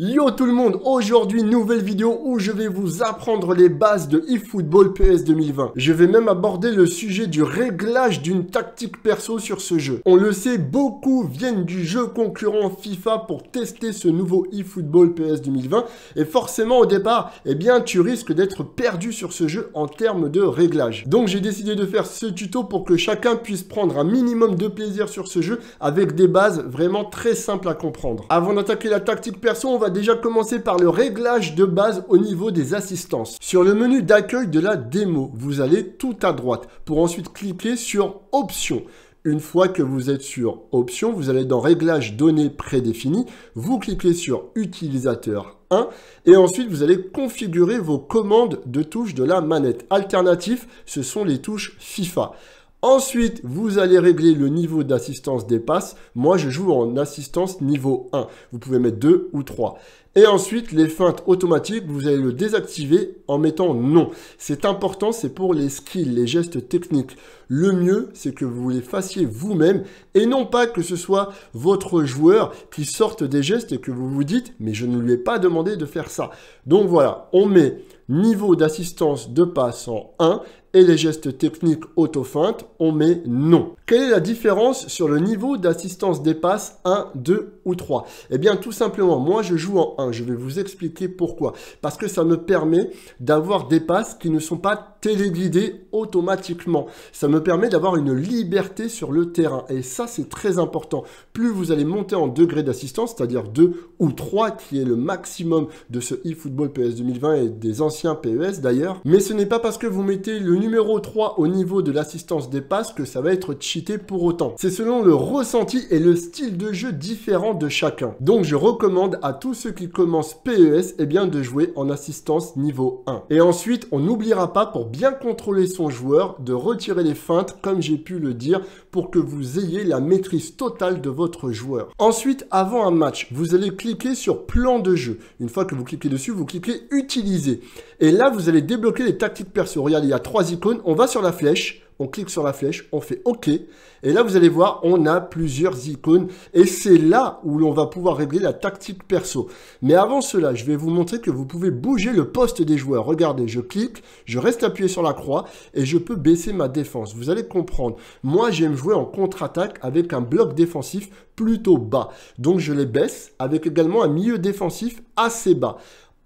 Yo tout le monde, aujourd'hui nouvelle vidéo où je vais vous apprendre les bases de eFootball PS 2020. Je vais même aborder le sujet du réglage d'une tactique perso sur ce jeu. On le sait, beaucoup viennent du jeu concurrent FIFA pour tester ce nouveau eFootball PS 2020 et forcément au départ, eh bien tu risques d'être perdu sur ce jeu en termes de réglage. Donc j'ai décidé de faire ce tuto pour que chacun puisse prendre un minimum de plaisir sur ce jeu avec des bases vraiment très simples à comprendre. Avant d'attaquer la tactique perso, on va déjà commencer par le réglage de base au niveau des assistances. Sur le menu d'accueil de la démo, vous allez tout à droite pour ensuite cliquer sur Options. Une fois que vous êtes sur Options, vous allez dans Réglages données prédéfinies, vous cliquez sur Utilisateur 1 et ensuite vous allez configurer vos commandes de touches de la manette. Alternatif, ce sont les touches FIFA. Ensuite, vous allez régler le niveau d'assistance des passes. Moi, je joue en assistance niveau 1. Vous pouvez mettre 2 ou 3. Et ensuite, les feintes automatiques, vous allez le désactiver en mettant non. C'est important, c'est pour les skills, les gestes techniques. Le mieux, c'est que vous les fassiez vous-même et non pas que ce soit votre joueur qui sorte des gestes et que vous vous dites « mais je ne lui ai pas demandé de faire ça ». Donc voilà, on met niveau d'assistance de passe en 1 et les gestes techniques auto on met non. Quelle est la différence sur le niveau d'assistance des passes 1, 2 ou 3 Eh bien tout simplement, moi je joue en 1, je vais vous expliquer pourquoi. Parce que ça me permet d'avoir des passes qui ne sont pas téléguidées automatiquement. Ça me permet d'avoir une liberté sur le terrain et ça c'est très important. Plus vous allez monter en degré d'assistance, c'est-à-dire 2 ou 3 qui est le maximum de ce eFootball PS 2020 et des anciens PES d'ailleurs, mais ce n'est pas parce que vous mettez le numéro 3 au niveau de l'assistance des passes que ça va être cheaté pour autant. C'est selon le ressenti et le style de jeu différent de chacun. Donc je recommande à tous ceux qui commencent PES et eh bien, de jouer en assistance niveau 1. Et ensuite, on n'oubliera pas pour bien contrôler son joueur de retirer les feintes comme j'ai pu le dire pour que vous ayez la maîtrise totale de votre joueur. Ensuite, avant un match, vous allez cliquer sur plan de jeu. Une fois que vous cliquez dessus, vous cliquez utiliser. Et là, vous allez débloquer les tactiques perso. Regardez, il y a trois on va sur la flèche, on clique sur la flèche, on fait OK. Et là, vous allez voir, on a plusieurs icônes. Et c'est là où l'on va pouvoir régler la tactique perso. Mais avant cela, je vais vous montrer que vous pouvez bouger le poste des joueurs. Regardez, je clique, je reste appuyé sur la croix et je peux baisser ma défense. Vous allez comprendre. Moi, j'aime jouer en contre-attaque avec un bloc défensif plutôt bas. Donc, je les baisse avec également un milieu défensif assez bas.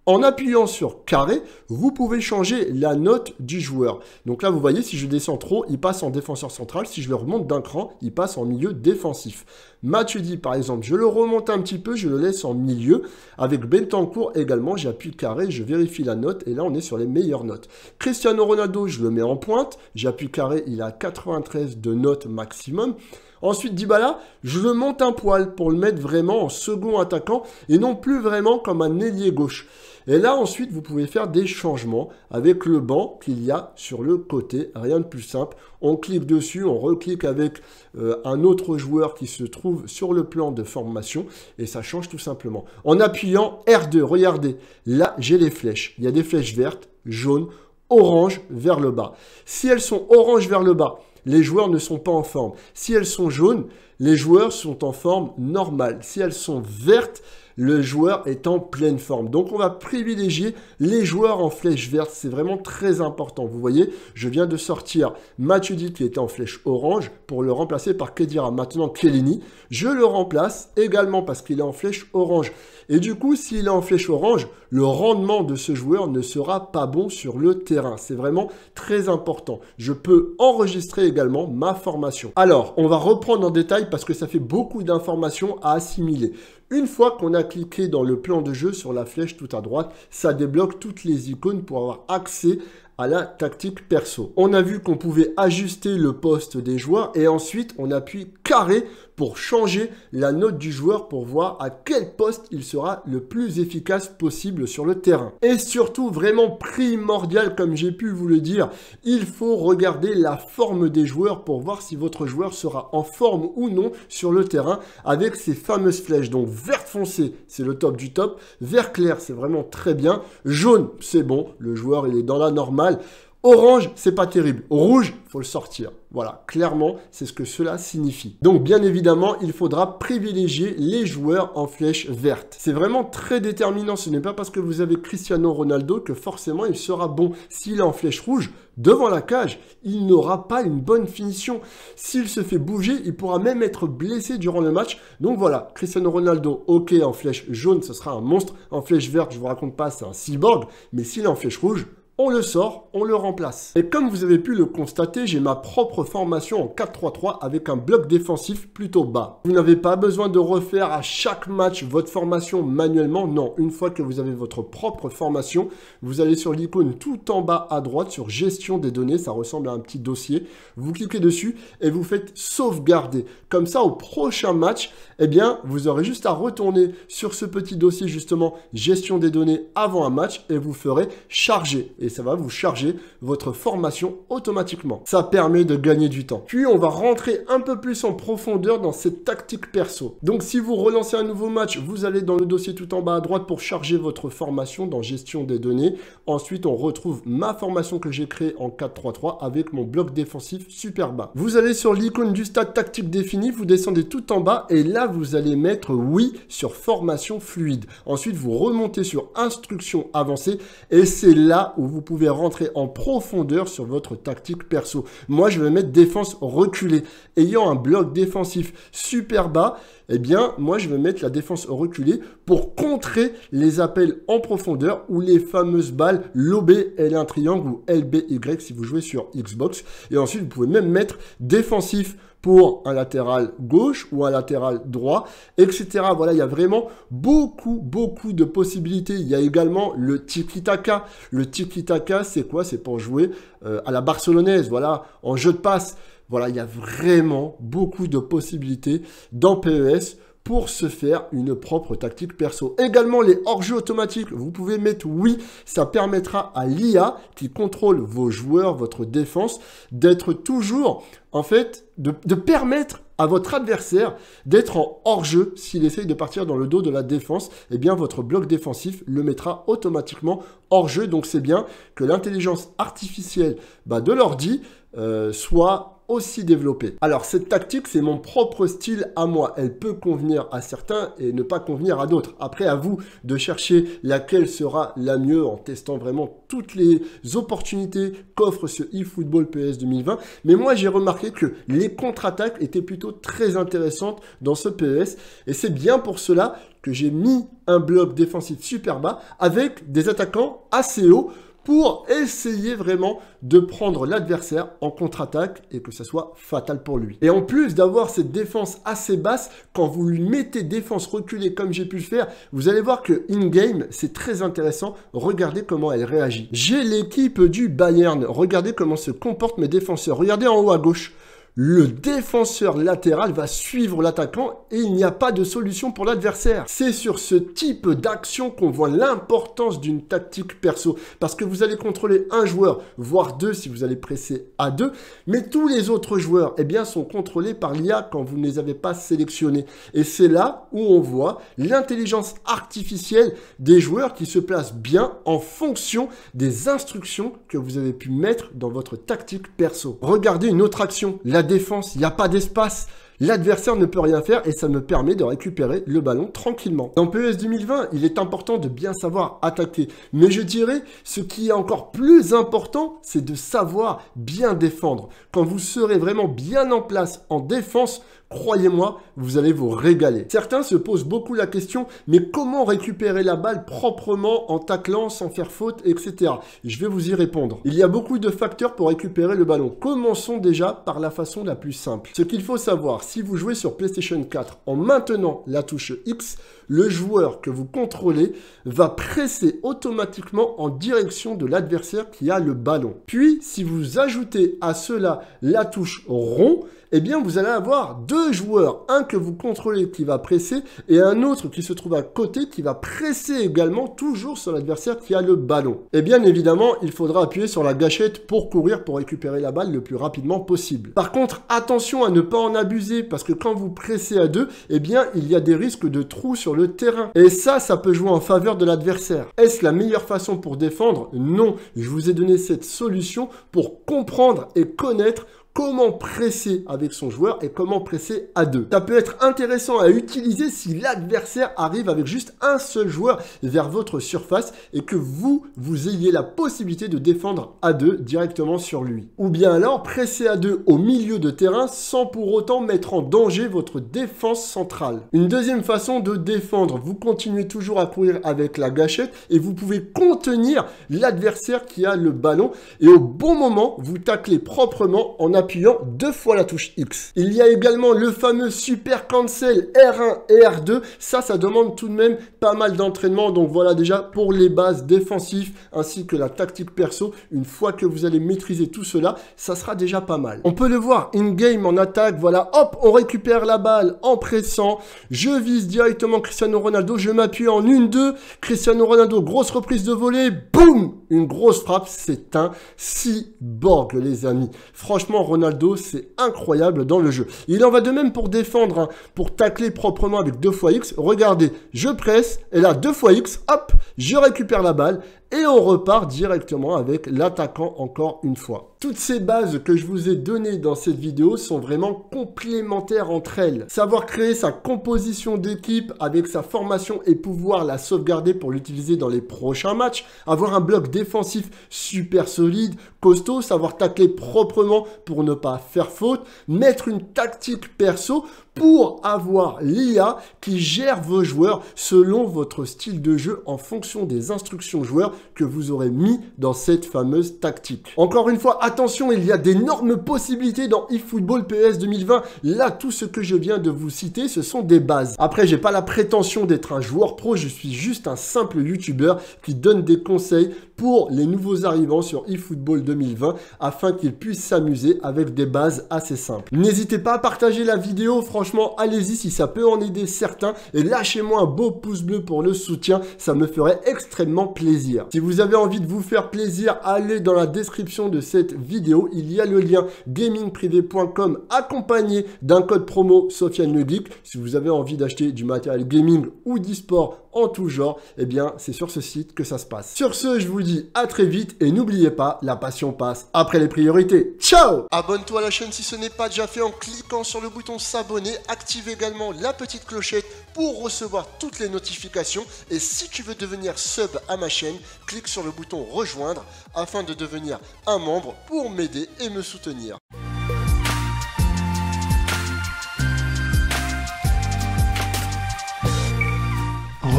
En appuyant sur carré, vous pouvez changer la note du joueur. Donc là, vous voyez, si je descends trop, il passe en défenseur central. Si je le remonte d'un cran, il passe en milieu défensif. dit, par exemple, je le remonte un petit peu, je le laisse en milieu. Avec Bentancourt également, j'appuie carré, je vérifie la note. Et là, on est sur les meilleures notes. Cristiano Ronaldo, je le mets en pointe. J'appuie carré, il a 93 de notes maximum. Ensuite, Dibala, je le monte un poil pour le mettre vraiment en second attaquant et non plus vraiment comme un ailier gauche. Et là, ensuite, vous pouvez faire des changements avec le banc qu'il y a sur le côté. Rien de plus simple. On clique dessus, on reclique avec euh, un autre joueur qui se trouve sur le plan de formation et ça change tout simplement. En appuyant R2, regardez, là, j'ai les flèches. Il y a des flèches vertes, jaunes, oranges vers le bas. Si elles sont oranges vers le bas, les joueurs ne sont pas en forme. Si elles sont jaunes, les joueurs sont en forme normale. Si elles sont vertes, le joueur est en pleine forme. Donc on va privilégier les joueurs en flèche verte, c'est vraiment très important. Vous voyez, je viens de sortir Mathieu qui était en flèche orange pour le remplacer par Kedira. Maintenant Kelini. je le remplace également parce qu'il est en flèche orange. Et du coup, s'il est en flèche orange, le rendement de ce joueur ne sera pas bon sur le terrain. C'est vraiment très important. Je peux enregistrer également ma formation. Alors, on va reprendre en détail parce que ça fait beaucoup d'informations à assimiler. Une fois qu'on a cliqué dans le plan de jeu sur la flèche tout à droite, ça débloque toutes les icônes pour avoir accès à la tactique perso. On a vu qu'on pouvait ajuster le poste des joueurs et ensuite on appuie carré pour changer la note du joueur pour voir à quel poste il sera le plus efficace possible sur le terrain. Et surtout, vraiment primordial, comme j'ai pu vous le dire, il faut regarder la forme des joueurs pour voir si votre joueur sera en forme ou non sur le terrain avec ces fameuses flèches. Donc vert foncé, c'est le top du top. Vert clair, c'est vraiment très bien. Jaune, c'est bon, le joueur il est dans la normale. Orange, c'est pas terrible. Rouge, faut le sortir. Voilà, clairement, c'est ce que cela signifie. Donc, bien évidemment, il faudra privilégier les joueurs en flèche verte. C'est vraiment très déterminant. Ce n'est pas parce que vous avez Cristiano Ronaldo que forcément il sera bon. S'il est en flèche rouge, devant la cage, il n'aura pas une bonne finition. S'il se fait bouger, il pourra même être blessé durant le match. Donc voilà, Cristiano Ronaldo, ok, en flèche jaune, ce sera un monstre. En flèche verte, je vous raconte pas, c'est un cyborg. Mais s'il est en flèche rouge, on le sort, on le remplace. Et comme vous avez pu le constater, j'ai ma propre formation en 4-3-3 avec un bloc défensif plutôt bas. Vous n'avez pas besoin de refaire à chaque match votre formation manuellement, non. Une fois que vous avez votre propre formation, vous allez sur l'icône tout en bas à droite sur gestion des données, ça ressemble à un petit dossier. Vous cliquez dessus et vous faites sauvegarder. Comme ça, au prochain match, eh bien, vous aurez juste à retourner sur ce petit dossier justement gestion des données avant un match et vous ferez charger et ça va vous charger votre formation automatiquement. Ça permet de gagner du temps. Puis on va rentrer un peu plus en profondeur dans cette tactique perso. Donc si vous relancez un nouveau match, vous allez dans le dossier tout en bas à droite pour charger votre formation dans gestion des données. Ensuite, on retrouve ma formation que j'ai créée en 4-3-3 avec mon bloc défensif super bas. Vous allez sur l'icône du stade tactique défini, vous descendez tout en bas et là, vous allez mettre oui sur formation fluide. Ensuite, vous remontez sur instruction avancée et c'est là où vous pouvez rentrer en profondeur sur votre tactique perso. Moi, je vais mettre défense reculée. Ayant un bloc défensif super bas, eh bien, moi, je vais mettre la défense reculée pour contrer les appels en profondeur ou les fameuses balles LOB, L1 triangle ou LBY si vous jouez sur Xbox. Et ensuite, vous pouvez même mettre défensif pour un latéral gauche ou un latéral droit, etc. Voilà, il y a vraiment beaucoup, beaucoup de possibilités. Il y a également le tiki-taka. Le tiki-taka, c'est quoi C'est pour jouer euh, à la barcelonaise, voilà, en jeu de passe. Voilà, il y a vraiment beaucoup de possibilités dans PES pour se faire une propre tactique perso. Également les hors-jeux automatiques, vous pouvez mettre oui, ça permettra à l'IA qui contrôle vos joueurs, votre défense, d'être toujours, en fait, de, permettre à votre adversaire d'être en hors-jeu s'il essaye de partir dans le dos de la défense, eh bien votre bloc défensif le mettra automatiquement hors-jeu. Donc c'est bien que l'intelligence artificielle bah, de l'ordi euh, soit aussi développé. Alors cette tactique, c'est mon propre style à moi. Elle peut convenir à certains et ne pas convenir à d'autres. Après, à vous de chercher laquelle sera la mieux en testant vraiment toutes les opportunités qu'offre ce eFootball PS 2020. Mais moi, j'ai remarqué que les contre-attaques étaient plutôt très intéressantes dans ce PS. Et c'est bien pour cela que j'ai mis un bloc défensif super bas avec des attaquants assez hauts pour essayer vraiment de prendre l'adversaire en contre-attaque et que ça soit fatal pour lui. Et en plus d'avoir cette défense assez basse, quand vous lui mettez défense reculée comme j'ai pu le faire, vous allez voir que in-game, c'est très intéressant. Regardez comment elle réagit. J'ai l'équipe du Bayern. Regardez comment se comportent mes défenseurs. Regardez en haut à gauche le défenseur latéral va suivre l'attaquant et il n'y a pas de solution pour l'adversaire. C'est sur ce type d'action qu'on voit l'importance d'une tactique perso, parce que vous allez contrôler un joueur, voire deux si vous allez presser à deux, mais tous les autres joueurs eh bien, sont contrôlés par l'IA quand vous ne les avez pas sélectionnés. Et c'est là où on voit l'intelligence artificielle des joueurs qui se placent bien en fonction des instructions que vous avez pu mettre dans votre tactique perso. Regardez une autre action, défense, il n'y a pas d'espace. L'adversaire ne peut rien faire et ça me permet de récupérer le ballon tranquillement. en PES 2020, il est important de bien savoir attaquer. Mais je dirais, ce qui est encore plus important, c'est de savoir bien défendre. Quand vous serez vraiment bien en place en défense, Croyez-moi, vous allez vous régaler. Certains se posent beaucoup la question, mais comment récupérer la balle proprement en taclant, sans faire faute, etc. Je vais vous y répondre. Il y a beaucoup de facteurs pour récupérer le ballon. Commençons déjà par la façon la plus simple. Ce qu'il faut savoir, si vous jouez sur PlayStation 4 en maintenant la touche X, le joueur que vous contrôlez va presser automatiquement en direction de l'adversaire qui a le ballon. Puis, si vous ajoutez à cela la touche rond, eh bien vous allez avoir deux joueurs, un que vous contrôlez qui va presser et un autre qui se trouve à côté qui va presser également toujours sur l'adversaire qui a le ballon. Et eh bien évidemment, il faudra appuyer sur la gâchette pour courir pour récupérer la balle le plus rapidement possible. Par contre, attention à ne pas en abuser parce que quand vous pressez à deux, eh bien il y a des risques de trous sur le terrain. Et ça, ça peut jouer en faveur de l'adversaire. Est-ce la meilleure façon pour défendre Non, je vous ai donné cette solution pour comprendre et connaître comment presser avec son joueur et comment presser à deux. Ça peut être intéressant à utiliser si l'adversaire arrive avec juste un seul joueur vers votre surface et que vous, vous ayez la possibilité de défendre à deux directement sur lui. Ou bien alors presser à deux au milieu de terrain sans pour autant mettre en danger votre défense centrale. Une deuxième façon de défendre, vous continuez toujours à courir avec la gâchette et vous pouvez contenir l'adversaire qui a le ballon et au bon moment, vous taclez proprement en appuyant deux fois la touche X. Il y a également le fameux super cancel R1 et R2. Ça, ça demande tout de même pas mal d'entraînement. Donc voilà déjà pour les bases défensives ainsi que la tactique perso. Une fois que vous allez maîtriser tout cela, ça sera déjà pas mal. On peut le voir in-game en attaque. Voilà, hop, on récupère la balle en pressant. Je vise directement Cristiano Ronaldo. Je m'appuie en une, deux. Cristiano Ronaldo, grosse reprise de volée. Boum une grosse frappe, c'est un cyborg, les amis. Franchement, Ronaldo, c'est incroyable dans le jeu. Il en va de même pour défendre, hein, pour tacler proprement avec 2 fois X. Regardez, je presse, et là, 2 fois X, hop, je récupère la balle, et on repart directement avec l'attaquant encore une fois. Toutes ces bases que je vous ai données dans cette vidéo sont vraiment complémentaires entre elles. Savoir créer sa composition d'équipe avec sa formation et pouvoir la sauvegarder pour l'utiliser dans les prochains matchs, avoir un bloc défensif super solide, costaud, savoir tacler proprement pour ne pas faire faute, mettre une tactique perso pour avoir l'IA qui gère vos joueurs selon votre style de jeu en fonction des instructions joueurs que vous aurez mis dans cette fameuse tactique. Encore une fois, attention, il y a d'énormes possibilités dans eFootball PS 2020. Là, tout ce que je viens de vous citer, ce sont des bases. Après, j'ai pas la prétention d'être un joueur pro, je suis juste un simple youtubeur qui donne des conseils pour les nouveaux arrivants sur eFootball 2020 2020 afin qu'ils puissent s'amuser avec des bases assez simples. N'hésitez pas à partager la vidéo, franchement allez-y si ça peut en aider certains et lâchez-moi un beau pouce bleu pour le soutien, ça me ferait extrêmement plaisir. Si vous avez envie de vous faire plaisir, allez dans la description de cette vidéo, il y a le lien gamingprivé.com accompagné d'un code promo Sofiane Le Si vous avez envie d'acheter du matériel gaming ou d'e-sport en tout genre, eh bien, c'est sur ce site que ça se passe. Sur ce, je vous dis à très vite et n'oubliez pas, la passion passe après les priorités. Ciao Abonne-toi à la chaîne si ce n'est pas déjà fait en cliquant sur le bouton s'abonner, active également la petite clochette pour recevoir toutes les notifications et si tu veux devenir sub à ma chaîne, clique sur le bouton rejoindre afin de devenir un membre pour m'aider et me soutenir.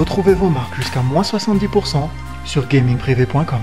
Retrouvez vos marques jusqu'à moins 70% sur gamingprivé.com.